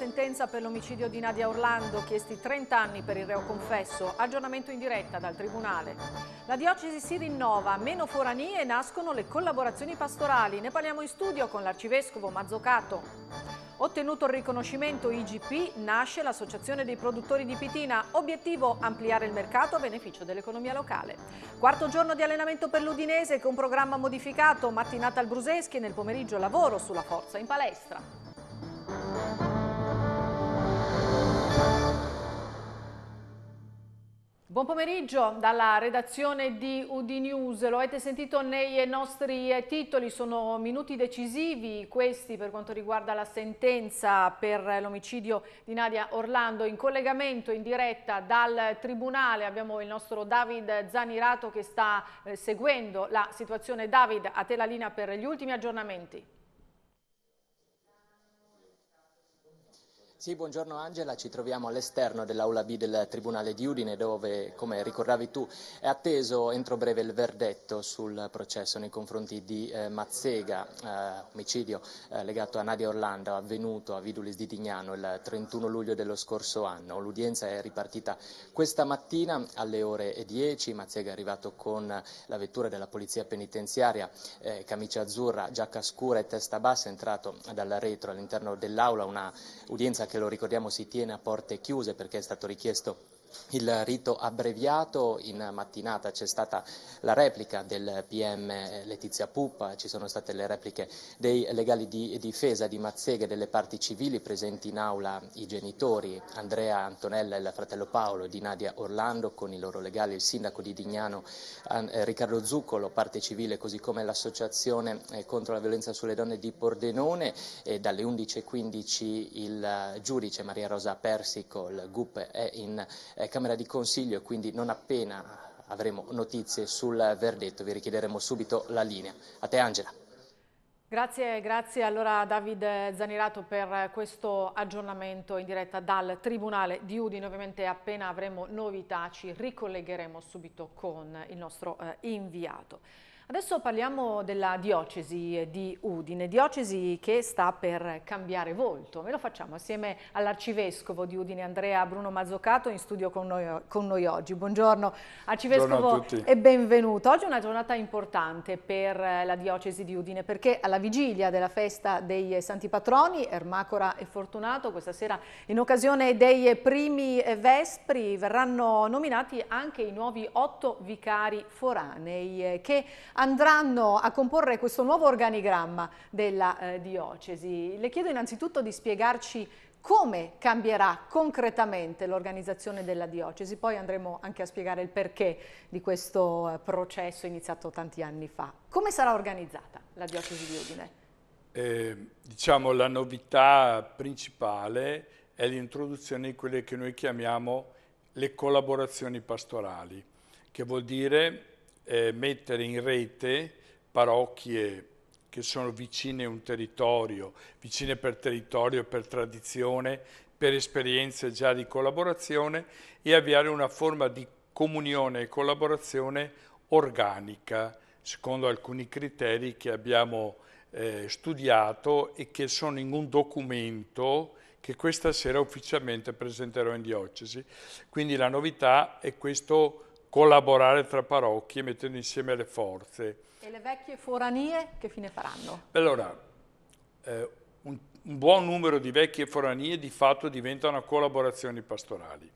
sentenza per l'omicidio di Nadia Orlando, chiesti 30 anni per il reo confesso, aggiornamento in diretta dal Tribunale. La diocesi si rinnova, meno foranie nascono le collaborazioni pastorali. Ne parliamo in studio con l'arcivescovo Mazzocato. Ottenuto il riconoscimento IGP, nasce l'Associazione dei Produttori di Pitina, obiettivo ampliare il mercato a beneficio dell'economia locale. Quarto giorno di allenamento per l'Udinese con programma modificato, mattinata al Bruseschi e nel pomeriggio lavoro sulla forza in palestra. Buon pomeriggio dalla redazione di Udinews, lo avete sentito nei nostri eh, titoli, sono minuti decisivi questi per quanto riguarda la sentenza per l'omicidio di Nadia Orlando. In collegamento in diretta dal Tribunale abbiamo il nostro David Zanirato che sta eh, seguendo la situazione. David, a te la linea per gli ultimi aggiornamenti. Sì, buongiorno Angela, ci troviamo all'esterno dell'aula B del Tribunale di Udine dove, come ricordavi tu, è atteso entro breve il verdetto sul processo nei confronti di eh, Mazzega, eh, omicidio eh, legato a Nadia Orlando avvenuto a Vidulis di Dignano il 31 luglio dello scorso anno. L'udienza è ripartita questa mattina alle ore 10, Mazzega è arrivato con la vettura della Polizia Penitenziaria, eh, camicia azzurra, giacca scura e testa bassa, è entrato dal retro all'interno dell'aula, una udienza che lo ricordiamo si tiene a porte chiuse perché è stato richiesto il rito abbreviato, in mattinata c'è stata la replica del PM Letizia Puppa, ci sono state le repliche dei legali di difesa di Mazzeghe delle parti civili, presenti in aula i genitori Andrea Antonella e il fratello Paolo di Nadia Orlando con i loro legali, il sindaco di Dignano eh, Riccardo Zuccolo, parte civile così come l'associazione eh, contro la violenza sulle donne di Pordenone e dalle 11.15 il eh, giudice Maria Rosa Persico, il GUP è in eh, Camera di Consiglio e quindi non appena avremo notizie sul verdetto vi richiederemo subito la linea. A te Angela. Grazie, grazie allora David Zanirato per questo aggiornamento in diretta dal Tribunale di Udine. Ovviamente appena avremo novità ci ricollegheremo subito con il nostro eh, inviato. Adesso parliamo della diocesi di Udine, diocesi che sta per cambiare volto. Me lo facciamo assieme all'arcivescovo di Udine, Andrea Bruno Mazzocato, in studio con noi, con noi oggi. Buongiorno arcivescovo Buongiorno e benvenuto. Oggi è una giornata importante per eh, la diocesi di Udine perché alla vigilia della festa dei Santi Patroni, Ermacora e Fortunato, questa sera in occasione dei primi vespri verranno nominati anche i nuovi otto vicari foranei eh, che andranno a comporre questo nuovo organigramma della eh, diocesi. Le chiedo innanzitutto di spiegarci come cambierà concretamente l'organizzazione della diocesi, poi andremo anche a spiegare il perché di questo eh, processo iniziato tanti anni fa. Come sarà organizzata la diocesi di Udine? Eh, diciamo la novità principale è l'introduzione di quelle che noi chiamiamo le collaborazioni pastorali, che vuol dire eh, mettere in rete parrocchie che sono vicine a un territorio, vicine per territorio, per tradizione, per esperienze già di collaborazione e avviare una forma di comunione e collaborazione organica secondo alcuni criteri che abbiamo eh, studiato e che sono in un documento che questa sera ufficialmente presenterò in diocesi. Quindi la novità è questo collaborare tra parrocchie mettendo insieme le forze. E le vecchie foranie che fine faranno? Allora, eh, un, un buon numero di vecchie foranie di fatto diventano collaborazioni pastorali.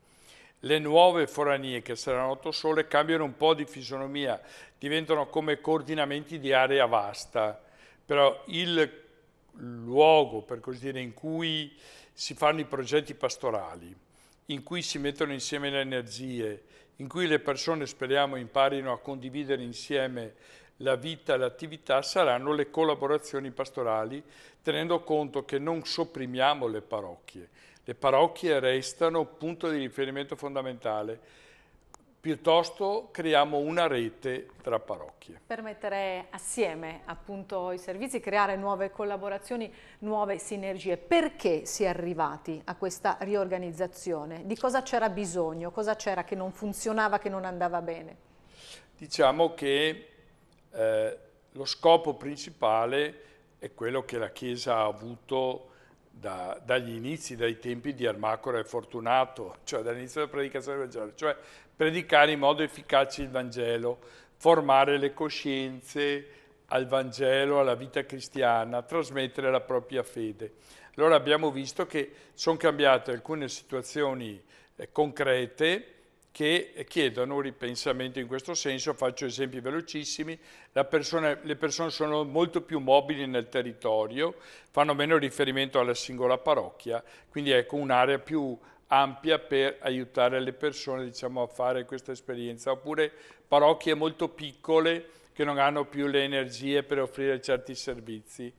Le nuove foranie, che saranno otto sole, cambiano un po' di fisionomia, diventano come coordinamenti di area vasta, però il luogo, per così dire, in cui si fanno i progetti pastorali, in cui si mettono insieme le energie, in cui le persone speriamo imparino a condividere insieme la vita e l'attività saranno le collaborazioni pastorali, tenendo conto che non sopprimiamo le parrocchie. Le parrocchie restano punto di riferimento fondamentale piuttosto creiamo una rete tra parrocchie. Per mettere assieme appunto i servizi, creare nuove collaborazioni, nuove sinergie. Perché si è arrivati a questa riorganizzazione? Di cosa c'era bisogno? Cosa c'era che non funzionava, che non andava bene? Diciamo che eh, lo scopo principale è quello che la Chiesa ha avuto da, dagli inizi, dai tempi di Armacora e Fortunato, cioè dall'inizio della predicazione del Vangelo, cioè predicare in modo efficace il Vangelo, formare le coscienze al Vangelo, alla vita cristiana, trasmettere la propria fede. Allora abbiamo visto che sono cambiate alcune situazioni eh, concrete che chiedono un ripensamento in questo senso. Faccio esempi velocissimi. Persona, le persone sono molto più mobili nel territorio, fanno meno riferimento alla singola parrocchia, quindi ecco un'area più ampia per aiutare le persone diciamo, a fare questa esperienza, oppure parrocchie molto piccole che non hanno più le energie per offrire certi servizi,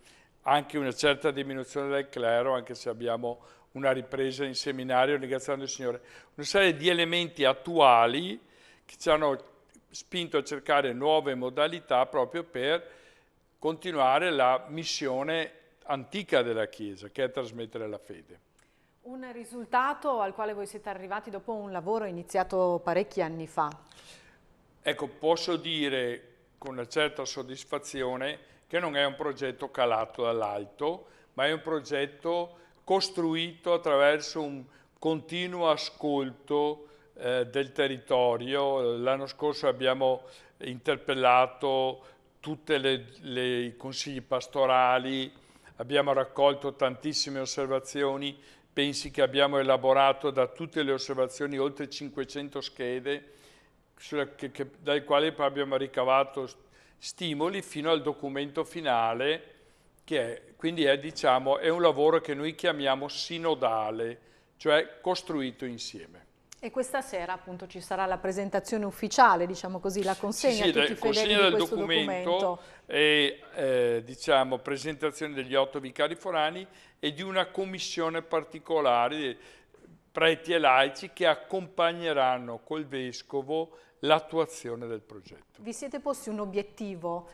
anche una certa diminuzione del clero, anche se abbiamo una ripresa in seminario, ringraziando il Signore, una serie di elementi attuali che ci hanno spinto a cercare nuove modalità proprio per continuare la missione antica della Chiesa, che è trasmettere la fede. Un risultato al quale voi siete arrivati dopo un lavoro iniziato parecchi anni fa? Ecco, posso dire con una certa soddisfazione che non è un progetto calato dall'alto, ma è un progetto costruito attraverso un continuo ascolto eh, del territorio. L'anno scorso abbiamo interpellato tutti i consigli pastorali, abbiamo raccolto tantissime osservazioni Pensi che abbiamo elaborato da tutte le osservazioni oltre 500 schede, che, che, dal quale poi abbiamo ricavato stimoli fino al documento finale, che è, quindi è, diciamo, è un lavoro che noi chiamiamo sinodale, cioè costruito insieme. E questa sera appunto ci sarà la presentazione ufficiale, diciamo così, la consegna sì, sì, consegna del documento, documento. e eh, diciamo, presentazione degli otto vicari forani e di una commissione particolare preti e laici che accompagneranno col vescovo l'attuazione del progetto. Vi siete posti un obiettivo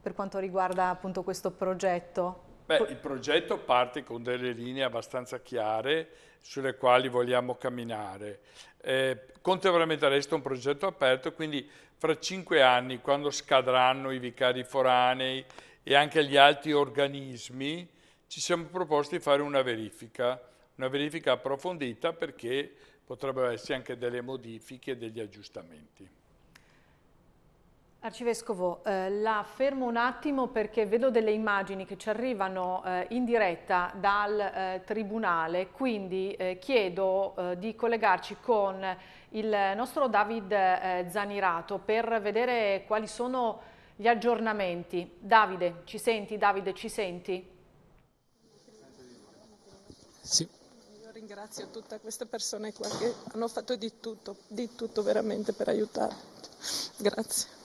per quanto riguarda appunto questo progetto? Beh, il progetto parte con delle linee abbastanza chiare sulle quali vogliamo camminare. Eh, contemporaneamente resta un progetto aperto, quindi fra cinque anni, quando scadranno i vicari foranei e anche gli altri organismi, ci siamo proposti di fare una verifica, una verifica approfondita perché potrebbero esserci anche delle modifiche e degli aggiustamenti. Arcivescovo, eh, la fermo un attimo perché vedo delle immagini che ci arrivano eh, in diretta dal eh, Tribunale, quindi eh, chiedo eh, di collegarci con il nostro David eh, Zanirato per vedere quali sono gli aggiornamenti. Davide, ci senti? Davide, ci senti? Sì. Io ringrazio tutte queste persone qua che hanno fatto di tutto, di tutto veramente per aiutarci. Grazie.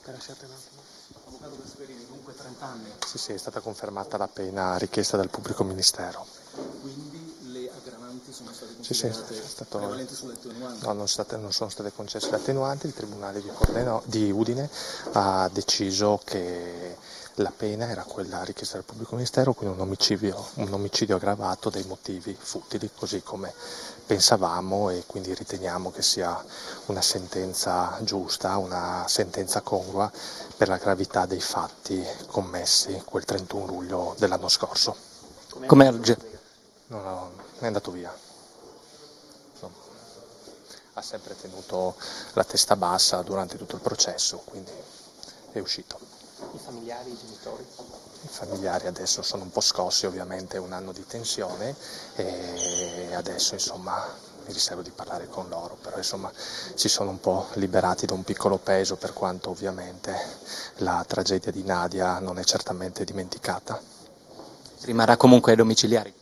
Avvocato Gasperini, comunque 30 anni. Sì, sì, è stata confermata la pena richiesta dal pubblico ministero. Quindi le aggravanti sono state considerate sì, sì, stato... prevalenti sulle attenuanti? No, non, state, non, sono state concesse le attenuanti, il Tribunale di, Cordeno, di Udine ha deciso che la pena era quella richiesta dal pubblico ministero, quindi un omicidio, un omicidio aggravato dei motivi futili, così come pensavamo e quindi riteniamo che sia una sentenza giusta, una sentenza congrua per la gravità dei fatti commessi quel 31 luglio dell'anno scorso. Com'è oggi? No, no, è andato via ha sempre tenuto la testa bassa durante tutto il processo, quindi è uscito. I familiari, i genitori? I familiari adesso sono un po' scossi, ovviamente è un anno di tensione e adesso insomma mi riservo di parlare con loro, però insomma si sono un po' liberati da un piccolo peso per quanto ovviamente la tragedia di Nadia non è certamente dimenticata. Rimarrà comunque ai domiciliari?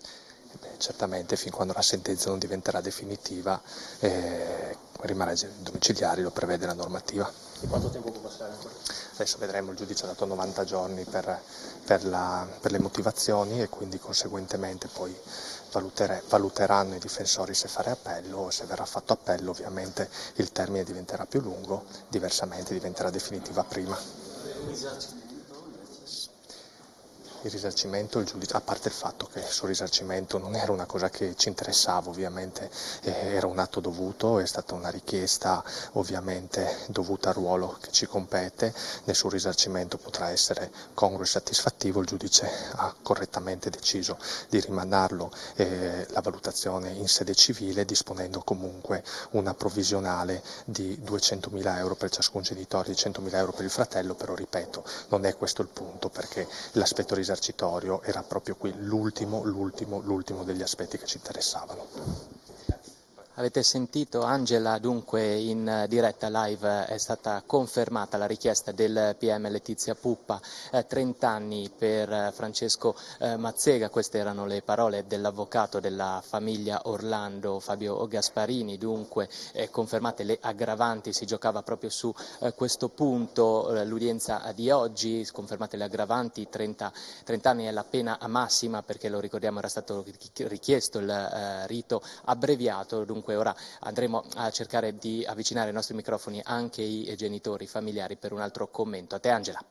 Beh, certamente fin quando la sentenza non diventerà definitiva eh, rimarrà ai domiciliari, lo prevede la normativa. E quanto tempo può passare ancora? Adesso vedremo, il giudice ha dato 90 giorni per, per, la, per le motivazioni e quindi conseguentemente poi valuteranno i difensori se fare appello o se verrà fatto appello ovviamente il termine diventerà più lungo, diversamente diventerà definitiva prima il risarcimento, il giudice, a parte il fatto che il suo risarcimento non era una cosa che ci interessava ovviamente, era un atto dovuto, è stata una richiesta ovviamente dovuta al ruolo che ci compete, nessun risarcimento potrà essere congruo e satisfattivo, il giudice ha correttamente deciso di rimandarlo eh, la valutazione in sede civile disponendo comunque una provvisionale di 200.000 euro per ciascun genitore, e 100.000 euro per il fratello, però ripeto non è questo il punto perché l'aspetto risarcimento esercitorio era proprio qui l'ultimo, l'ultimo, l'ultimo degli aspetti che ci interessavano. Avete sentito Angela, dunque in eh, diretta live eh, è stata confermata la richiesta del PM Letizia Puppa, eh, 30 anni per eh, Francesco eh, Mazzega, queste erano le parole dell'avvocato della famiglia Orlando, Fabio Gasparini, dunque eh, confermate le aggravanti, si giocava proprio su questo punto l'udienza di oggi, confermate le aggravanti, 30, 30, anni è la pena massima perché lo ricordiamo era stato richiesto il rito abbreviato, dunque comunque ora andremo a cercare di avvicinare i nostri microfoni anche i genitori, i familiari per un altro commento. A te Angela.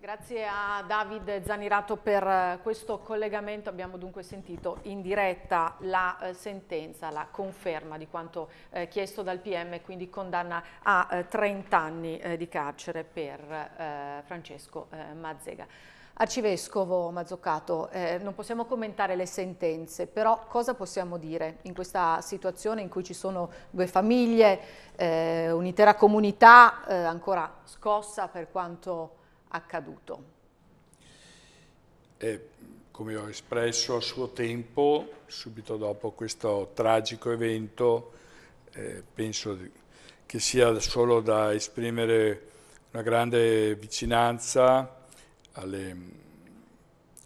Grazie, a David Zanirato per eh, questo collegamento. Abbiamo dunque sentito in diretta la eh, sentenza, la conferma di quanto eh, chiesto dal PM, quindi condanna a 30 anni di carcere per Francesco Mazzega. Arcivescovo Mazzoccato, eh, non possiamo commentare le sentenze, però cosa possiamo dire in questa situazione in cui ci sono due famiglie, eh, un'intera comunità eh, ancora scossa per quanto accaduto? E, eh, come ho espresso a suo tempo, subito dopo questo tragico evento, eh, penso che sia solo da esprimere una grande vicinanza alle,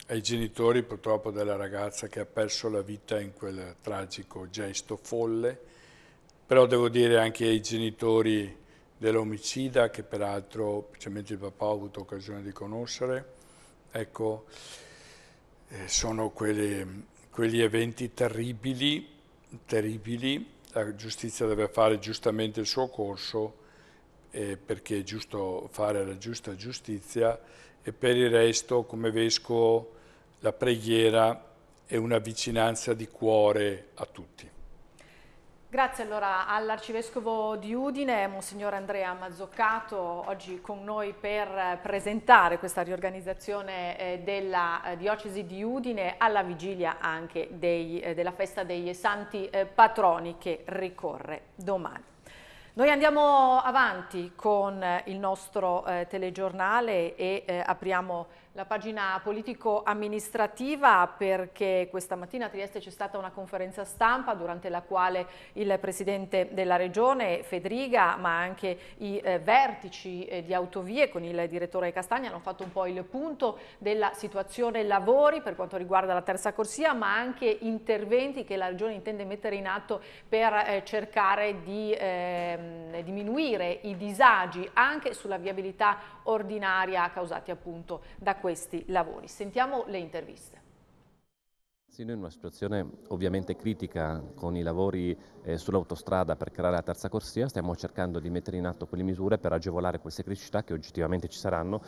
ai genitori purtroppo della ragazza che ha perso la vita in quel tragico gesto folle, però devo dire anche ai genitori dell'omicida che peraltro specialmente il papà ho avuto occasione di conoscere, ecco, eh, sono quelle, quegli eventi terribili, terribili, la giustizia deve fare giustamente il suo corso eh, perché è giusto fare la giusta giustizia e per il resto come vescovo la preghiera è una vicinanza di cuore a tutti. Grazie allora all'Arcivescovo di Udine, Monsignor Andrea Mazzoccato, oggi con noi per presentare questa riorganizzazione eh, della eh, Diocesi di Udine alla vigilia anche dei, eh, della festa dei Santi Patroni che ricorre domani. Noi andiamo avanti con eh, il nostro eh, telegiornale e eh, apriamo la pagina politico-amministrativa perché questa mattina a Trieste c'è stata una conferenza stampa durante la quale il Presidente della Regione Fedriga ma anche i eh, vertici eh, di Autovie con il Direttore Castagna hanno fatto un po' il punto della situazione lavori per quanto riguarda la terza corsia ma anche interventi che la Regione intende mettere in atto per eh, cercare di ehm, diminuire i disagi anche sulla viabilità ordinaria causati appunto da questi lavori. Sentiamo le interviste. Sì, noi in una situazione ovviamente critica con i lavori eh, sull'autostrada per creare la terza corsia, stiamo cercando di mettere in atto quelle misure per agevolare queste criticità che oggettivamente ci saranno,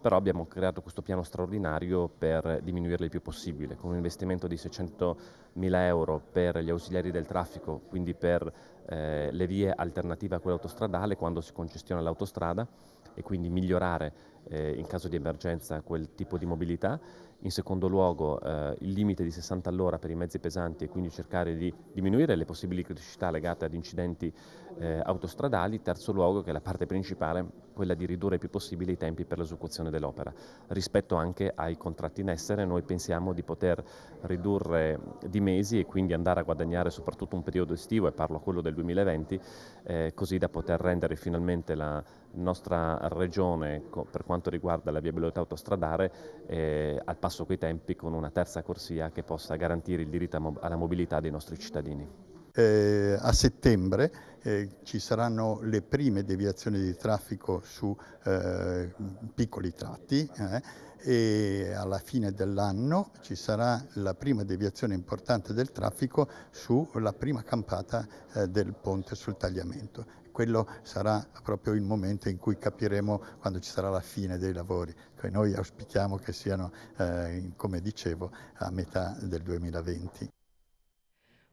però abbiamo creato questo piano straordinario per diminuirle il più possibile, con un investimento di 600 mila euro per gli ausiliari del traffico, quindi per eh, le vie alternative a quella autostradale quando si congestiona l'autostrada e quindi migliorare eh, in caso di emergenza quel tipo di mobilità. In secondo luogo eh, il limite di 60 all'ora per i mezzi pesanti e quindi cercare di diminuire le possibili criticità legate ad incidenti eh, autostradali, terzo luogo che è la parte principale, quella di ridurre il più possibile i tempi per l'esecuzione dell'opera. Rispetto anche ai contratti in essere, noi pensiamo di poter ridurre di mesi e quindi andare a guadagnare soprattutto un periodo estivo, e parlo a quello del 2020, eh, così da poter rendere finalmente la nostra regione co- per quanto riguarda la viabilità autostradale eh, al passo coi tempi con una terza corsia che possa garantire il diritto mo- alla mobilità dei nostri cittadini eh, a settembre eh, ci saranno le prime deviazioni di traffico su eh, piccoli tratti eh, e alla fine dell'anno ci sarà la prima deviazione importante del traffico sulla prima campata eh, del ponte sul tagliamento. Quello sarà proprio il momento in cui capiremo quando ci sarà la fine dei lavori, che noi auspichiamo che siano, eh, come dicevo, a metà del 2020.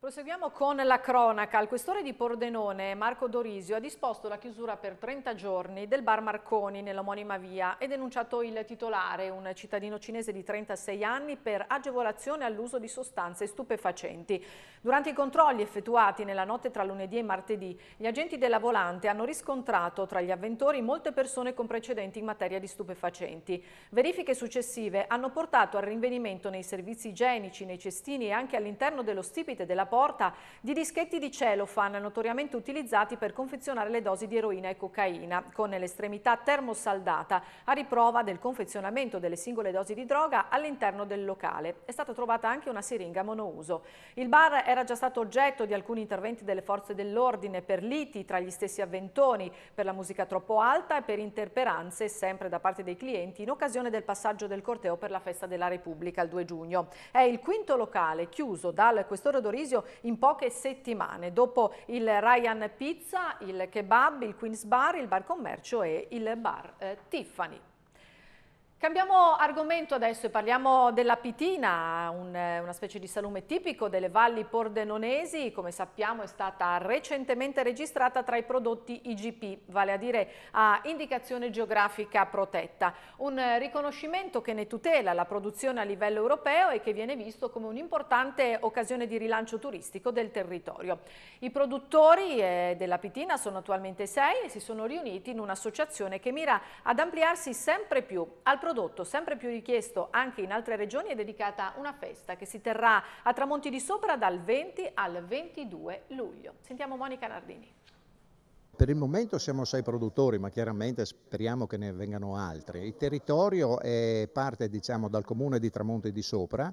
Proseguiamo con la cronaca. Il questore di Pordenone, Marco Dorisio, ha disposto la chiusura per 30 giorni del bar Marconi nell'omonima via e denunciato il titolare, un cittadino cinese di 36 anni, per agevolazione all'uso di sostanze stupefacenti. Durante i controlli effettuati nella notte tra lunedì e martedì, gli agenti della volante hanno riscontrato tra gli avventori molte persone con precedenti in materia di stupefacenti. Verifiche successive hanno portato al rinvenimento nei servizi igienici, nei cestini e anche all'interno dello stipite della porta porta di dischetti di celofan notoriamente utilizzati per confezionare le dosi di eroina e cocaina, con l'estremità termosaldata a riprova del confezionamento delle singole dosi di droga all'interno del locale. È stata trovata anche una siringa monouso. Il bar era già stato oggetto di alcuni interventi delle forze dell'ordine per liti tra gli stessi avventoni, per la musica troppo alta e per interperanze sempre da parte dei clienti in occasione del passaggio del corteo per la festa della Repubblica il 2 giugno. È il quinto locale chiuso dal questore Dorisio in poche settimane, dopo il Ryan Pizza, il Kebab, il Queen's Bar, il Bar Commercio e il Bar eh, Tiffany. Cambiamo argomento adesso e parliamo della pitina, un, una specie di salume tipico delle valli pordenonesi, come sappiamo è stata recentemente registrata tra i prodotti IGP, vale a dire a indicazione geografica protetta, un riconoscimento che ne tutela la produzione a livello europeo e che viene visto come un'importante occasione di rilancio turistico del territorio. I produttori eh, della pitina sono attualmente sei e si sono riuniti in un'associazione che mira ad ampliarsi sempre più al prodotto sempre più richiesto anche in altre regioni è dedicata una festa che si terrà a Tramonti di Sopra dal 20 al 22 luglio. Sentiamo Monica Nardini. Per il momento siamo sei produttori, ma chiaramente speriamo che ne vengano altri. Il territorio parte diciamo, dal comune di Tramonte di Sopra,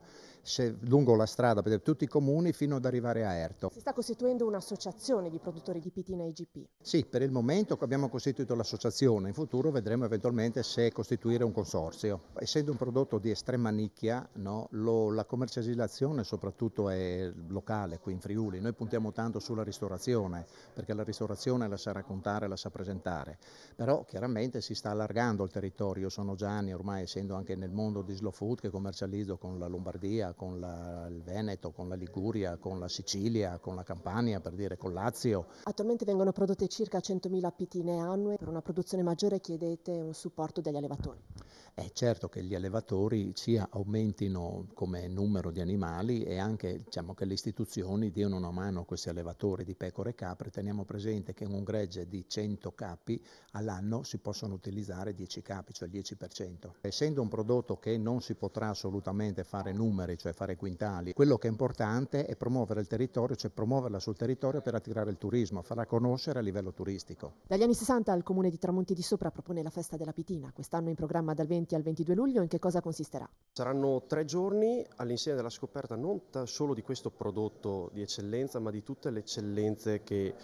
lungo la strada per tutti i comuni fino ad arrivare a Erto. Si sta costituendo un'associazione di produttori di pitina IGP? Sì, per il momento abbiamo costituito l'associazione, in futuro vedremo eventualmente se costituire un consorzio. Essendo un prodotto di estrema nicchia, no, lo, la commercializzazione soprattutto è locale qui in Friuli, noi puntiamo tanto sulla ristorazione, perché la ristorazione è la salute raccontare, la sa presentare, però chiaramente si sta allargando il territorio, sono già anni ormai essendo anche nel mondo di slow food che commercializzo con la Lombardia, con la, il Veneto, con la Liguria, con la Sicilia, con la Campania, per dire con Lazio. Attualmente vengono prodotte circa 100.000 pitine annue, per una produzione maggiore chiedete un supporto degli allevatori è certo che gli allevatori sia aumentino come numero di animali e anche diciamo, che le istituzioni diano una mano a questi allevatori di pecore e capre. Teniamo presente che in un gregge di 100 capi all'anno si possono utilizzare 10 capi, cioè il 10%. Essendo un prodotto che non si potrà assolutamente fare numeri, cioè fare quintali, quello che è importante è promuovere il territorio, cioè promuoverla sul territorio per attirare il turismo, farla conoscere a livello turistico. Dagli anni 60 il comune di Tramonti di Sopra propone la festa della Pitina, quest'anno in programma dal 20 20 al 22 luglio in che cosa consisterà? Saranno tre giorni all'insieme della scoperta non solo di questo prodotto di eccellenza ma di tutte le eccellenze che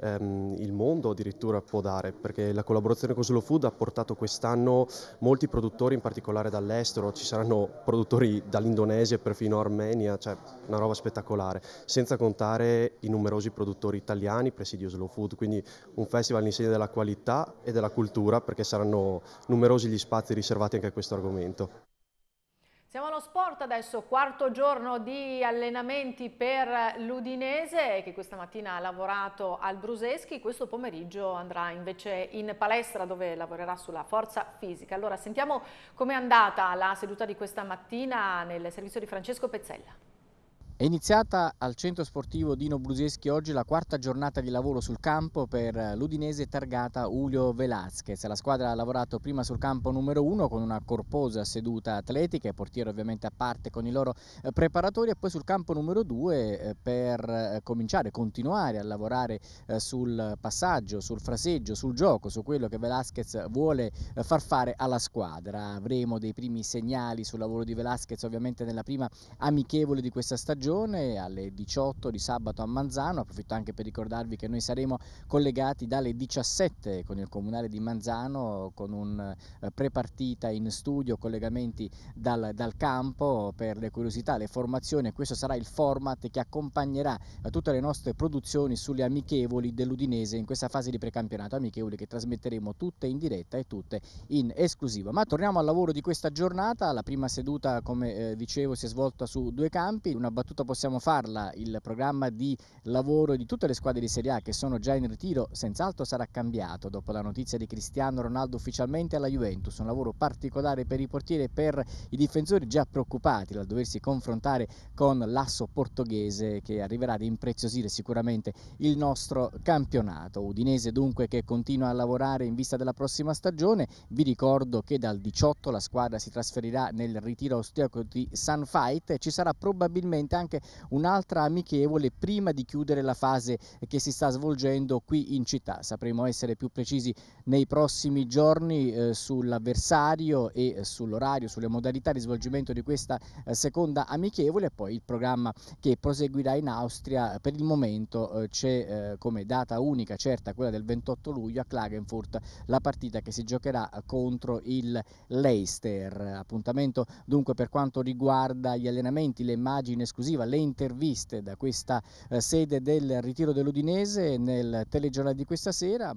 ehm, il mondo addirittura può dare, perché la collaborazione con Slow Food ha portato quest'anno molti produttori, in particolare dall'estero, ci saranno produttori dall'Indonesia perfino Armenia, cioè una roba spettacolare, senza contare i numerosi produttori italiani, presidi presidio Slow Food, quindi un festival all'insegna della qualità e della cultura, perché saranno numerosi gli spazi riservati anche a questo argomento. Siamo allo sport adesso, quarto giorno di allenamenti per l'Udinese che questa mattina ha lavorato al Bruseschi, questo pomeriggio andrà invece in palestra dove lavorerà sulla forza fisica. Allora sentiamo com'è andata la seduta di questa mattina nel servizio di Francesco Pezzella. È iniziata al centro sportivo Dino Bruseschi oggi la quarta giornata di lavoro sul campo per l'Udinese targata Julio Velasquez. La squadra ha lavorato prima sul campo numero uno con una corposa seduta atletica e portiere ovviamente a parte con i loro eh, preparatori e poi sul campo numero due eh, per eh, cominciare, continuare a lavorare sul passaggio, sul fraseggio, sul gioco, su quello che Velasquez vuole far fare alla squadra. Avremo dei primi segnali sul lavoro di Velasquez ovviamente nella prima amichevole di questa stagione stagione alle 18 di sabato a Manzano. Approfitto anche per ricordarvi che noi saremo collegati dalle 17 con il comunale di Manzano con un eh, prepartita in studio, collegamenti dal, dal campo per le curiosità, le formazioni. Questo sarà il format che accompagnerà eh, tutte le nostre produzioni sulle amichevoli dell'Udinese in questa fase di precampionato. Amichevoli che trasmetteremo tutte in diretta e tutte in esclusiva. Ma torniamo al lavoro di questa giornata. La prima seduta, come eh, dicevo, si è svolta su due campi. Una battuta soprattutto possiamo farla, il programma di lavoro di tutte le squadre di Serie A che sono già in ritiro senz'altro sarà cambiato dopo la notizia di Cristiano Ronaldo ufficialmente alla Juventus, un lavoro particolare per i portieri e per i difensori già preoccupati dal doversi confrontare con l'asso portoghese che arriverà ad impreziosire sicuramente il nostro campionato. Udinese dunque che continua a lavorare in vista della prossima stagione, vi ricordo che dal 18 la squadra si trasferirà nel ritiro austriaco di San Fight e ci sarà probabilmente anche anche un'altra amichevole prima di chiudere la fase che si sta svolgendo qui in città. Sapremo essere più precisi nei prossimi giorni eh, sull'avversario e sull'orario, sulle modalità di svolgimento di questa eh, seconda amichevole e poi il programma che proseguirà in Austria. Eh, per il momento eh, c'è eh, come data unica certa quella del 28 luglio a Klagenfurt la partita che si giocherà contro il Leicester. Appuntamento dunque per quanto riguarda gli allenamenti, le immagini esclusive relativa alle interviste da questa eh, sede del ritiro dell'Udinese nel telegiornale di questa sera.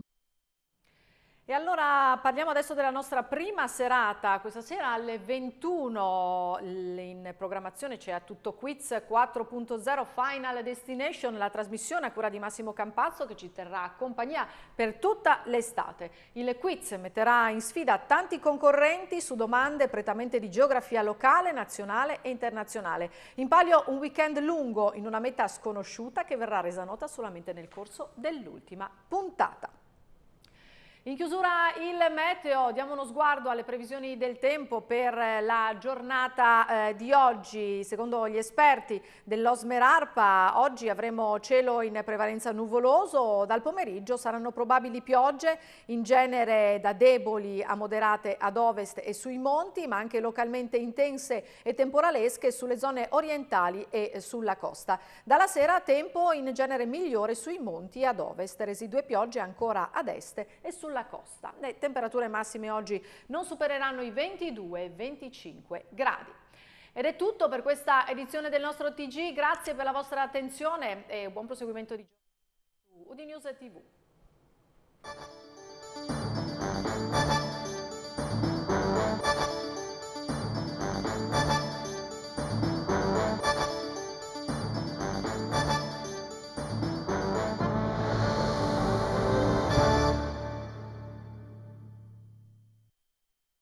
E allora parliamo adesso della nostra prima serata, questa sera alle 21 in programmazione c'è a Tutto Quiz 4.0 Final Destination, la trasmissione a cura di Massimo Campazzo che ci terrà compagnia per tutta l'estate. Il quiz metterà in sfida tanti concorrenti su domande prettamente di geografia locale, nazionale e internazionale. In palio un weekend lungo in una meta sconosciuta che verrà resa nota solamente nel corso dell'ultima puntata. In chiusura il meteo, diamo uno sguardo alle previsioni del tempo per eh, la giornata eh, di oggi. Secondo gli esperti dell'Osmerarpa oggi avremo cielo in prevalenza nuvoloso, dal pomeriggio saranno probabili piogge in genere da deboli a moderate ad ovest e sui monti, ma anche localmente intense e temporalesche sulle zone orientali e eh, sulla costa. Dalla sera tempo in genere migliore sui monti ad ovest, residue piogge ancora ad est e sulla sulla costa. Le temperature massime oggi non supereranno i 22-25 gradi. Ed è tutto per questa edizione del nostro TG, grazie per la vostra attenzione e buon proseguimento di giorno su UdiNews TV.